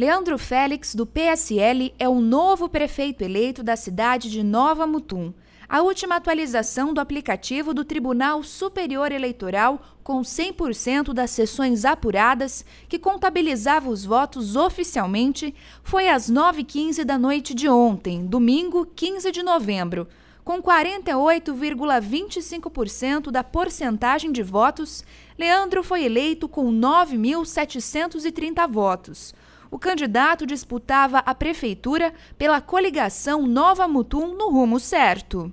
Leandro Félix, do PSL, é o novo prefeito eleito da cidade de Nova Mutum. A última atualização do aplicativo do Tribunal Superior Eleitoral, com 100% das sessões apuradas, que contabilizava os votos oficialmente, foi às 9h15 da noite de ontem, domingo 15 de novembro com 48,25% da porcentagem de votos, Leandro foi eleito com 9.730 votos o candidato disputava a prefeitura pela coligação Nova Mutum no rumo certo.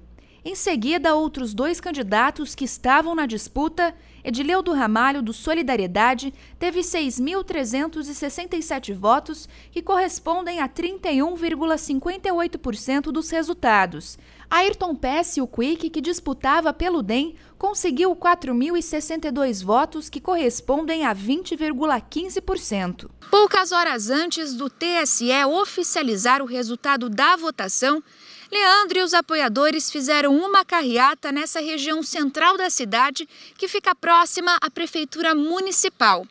Em seguida, outros dois candidatos que estavam na disputa, Edileu do Ramalho, do Solidariedade, teve 6.367 votos, que correspondem a 31,58% dos resultados. Ayrton Pesce, o Quick, que disputava pelo DEM, conseguiu 4.062 votos, que correspondem a 20,15%. Poucas horas antes do TSE oficializar o resultado da votação, Leandro e os apoiadores fizeram uma carreata nessa região central da cidade, que fica próxima à Prefeitura Municipal.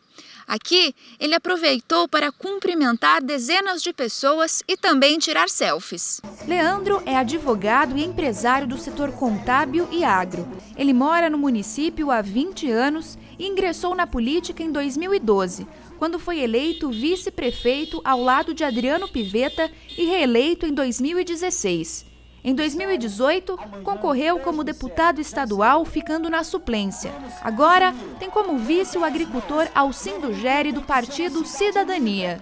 Aqui, ele aproveitou para cumprimentar dezenas de pessoas e também tirar selfies. Leandro é advogado e empresário do setor contábil e agro. Ele mora no município há 20 anos e ingressou na política em 2012, quando foi eleito vice-prefeito ao lado de Adriano Pivetta e reeleito em 2016. Em 2018, concorreu como deputado estadual, ficando na suplência. Agora, tem como vice o agricultor Alcindo Gere, do partido Cidadania.